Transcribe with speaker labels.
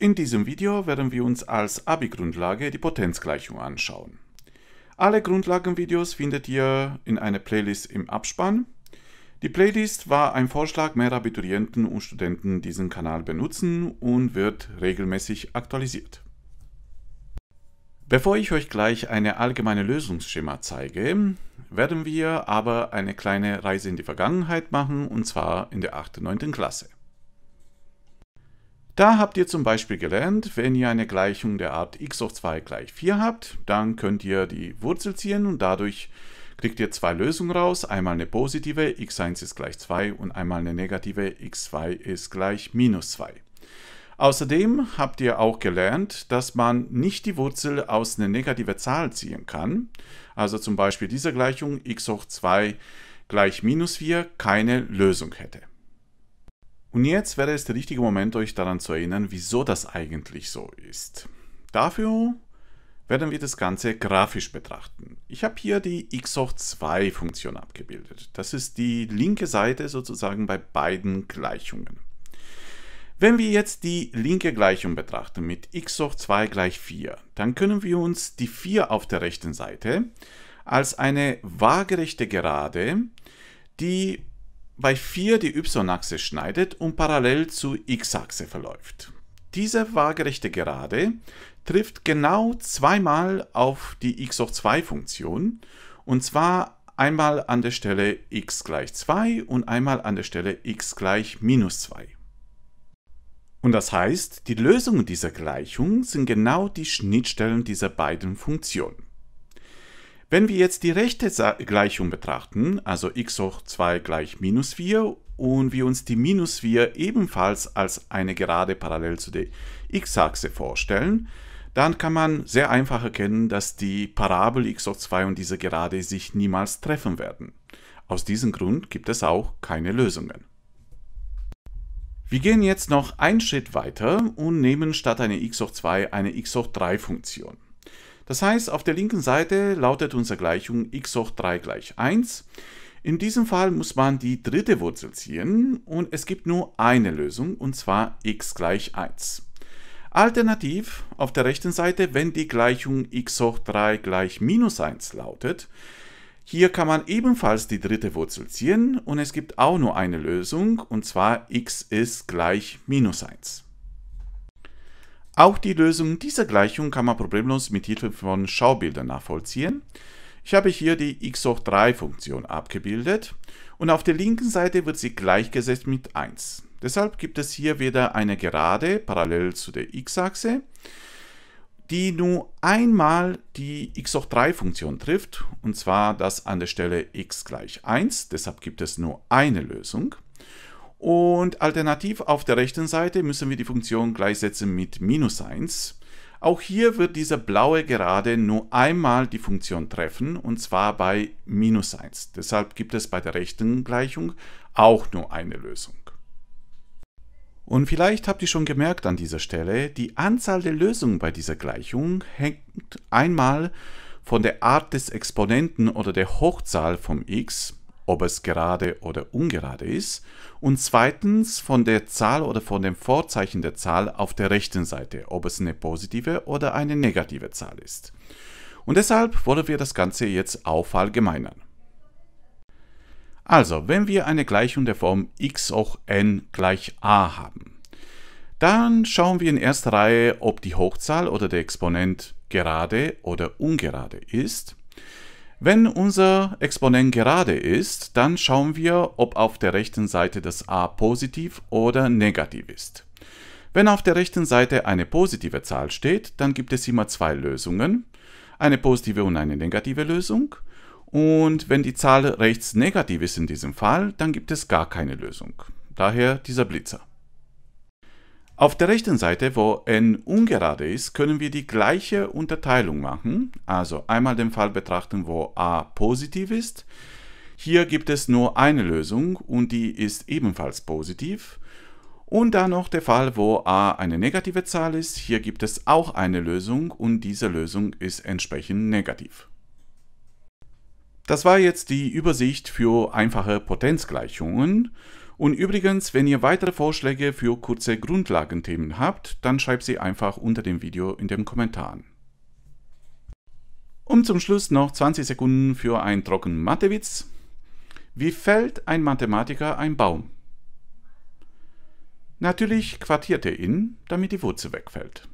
Speaker 1: In diesem Video werden wir uns als Abi-Grundlage die Potenzgleichung anschauen. Alle Grundlagenvideos findet ihr in einer Playlist im Abspann. Die Playlist war ein Vorschlag mehr Abiturienten und Studenten, diesen Kanal benutzen und wird regelmäßig aktualisiert. Bevor ich euch gleich eine allgemeine Lösungsschema zeige, werden wir aber eine kleine Reise in die Vergangenheit machen, und zwar in der 8. und 9. Klasse. Da habt ihr zum Beispiel gelernt, wenn ihr eine Gleichung der Art x hoch 2 gleich 4 habt, dann könnt ihr die Wurzel ziehen und dadurch kriegt ihr zwei Lösungen raus. Einmal eine positive, x1 ist gleich 2 und einmal eine negative, x2 ist gleich minus 2. Außerdem habt ihr auch gelernt, dass man nicht die Wurzel aus einer negativen Zahl ziehen kann. Also zum Beispiel diese Gleichung x hoch 2 gleich minus 4 keine Lösung hätte. Und jetzt wäre es der richtige Moment, euch daran zu erinnern, wieso das eigentlich so ist. Dafür werden wir das Ganze grafisch betrachten. Ich habe hier die XOR2-Funktion abgebildet. Das ist die linke Seite sozusagen bei beiden Gleichungen. Wenn wir jetzt die linke Gleichung betrachten mit x 2 gleich 4, dann können wir uns die 4 auf der rechten Seite als eine waagerechte Gerade, die bei 4 die y-Achse schneidet und parallel zur x-Achse verläuft. Diese waagerechte Gerade trifft genau zweimal auf die x hoch 2 Funktion und zwar einmal an der Stelle x gleich 2 und einmal an der Stelle x gleich minus 2. Und das heißt, die Lösungen dieser Gleichung sind genau die Schnittstellen dieser beiden Funktionen. Wenn wir jetzt die rechte Gleichung betrachten, also x hoch 2 gleich minus 4 und wir uns die minus 4 ebenfalls als eine Gerade parallel zu der x-Achse vorstellen, dann kann man sehr einfach erkennen, dass die Parabel x hoch 2 und diese Gerade sich niemals treffen werden. Aus diesem Grund gibt es auch keine Lösungen. Wir gehen jetzt noch einen Schritt weiter und nehmen statt einer x hoch 2 eine x hoch 3 Funktion. Das heißt, auf der linken Seite lautet unsere Gleichung x hoch 3 gleich 1. In diesem Fall muss man die dritte Wurzel ziehen und es gibt nur eine Lösung und zwar x gleich 1. Alternativ auf der rechten Seite, wenn die Gleichung x hoch 3 gleich minus 1 lautet, hier kann man ebenfalls die dritte Wurzel ziehen und es gibt auch nur eine Lösung und zwar x ist gleich minus 1. Auch die Lösung dieser Gleichung kann man problemlos mit Hilfe von Schaubildern nachvollziehen. Ich habe hier die x hoch 3 Funktion abgebildet und auf der linken Seite wird sie gleichgesetzt mit 1. Deshalb gibt es hier wieder eine Gerade parallel zu der x-Achse, die nur einmal die x hoch 3 Funktion trifft, und zwar das an der Stelle x gleich 1. Deshalb gibt es nur eine Lösung. Und alternativ auf der rechten Seite müssen wir die Funktion gleichsetzen mit minus 1. Auch hier wird dieser blaue Gerade nur einmal die Funktion treffen, und zwar bei minus 1. Deshalb gibt es bei der rechten Gleichung auch nur eine Lösung. Und vielleicht habt ihr schon gemerkt an dieser Stelle, die Anzahl der Lösungen bei dieser Gleichung hängt einmal von der Art des Exponenten oder der Hochzahl vom x ob es gerade oder ungerade ist und zweitens von der Zahl oder von dem Vorzeichen der Zahl auf der rechten Seite, ob es eine positive oder eine negative Zahl ist. Und deshalb wollen wir das Ganze jetzt aufallgemeinern. Also, wenn wir eine Gleichung der Form x hoch n gleich a haben, dann schauen wir in erster Reihe, ob die Hochzahl oder der Exponent gerade oder ungerade ist. Wenn unser Exponent gerade ist, dann schauen wir, ob auf der rechten Seite das a positiv oder negativ ist. Wenn auf der rechten Seite eine positive Zahl steht, dann gibt es immer zwei Lösungen, eine positive und eine negative Lösung. Und wenn die Zahl rechts negativ ist in diesem Fall, dann gibt es gar keine Lösung. Daher dieser Blitzer. Auf der rechten Seite, wo n ungerade ist, können wir die gleiche Unterteilung machen. Also einmal den Fall betrachten, wo a positiv ist. Hier gibt es nur eine Lösung und die ist ebenfalls positiv. Und dann noch der Fall, wo a eine negative Zahl ist. Hier gibt es auch eine Lösung und diese Lösung ist entsprechend negativ. Das war jetzt die Übersicht für einfache Potenzgleichungen. Und übrigens, wenn ihr weitere Vorschläge für kurze Grundlagenthemen habt, dann schreibt sie einfach unter dem Video in den Kommentaren. Und zum Schluss noch 20 Sekunden für einen trockenen Mathewitz. Wie fällt ein Mathematiker ein Baum? Natürlich quartiert er ihn, damit die Wurzel wegfällt.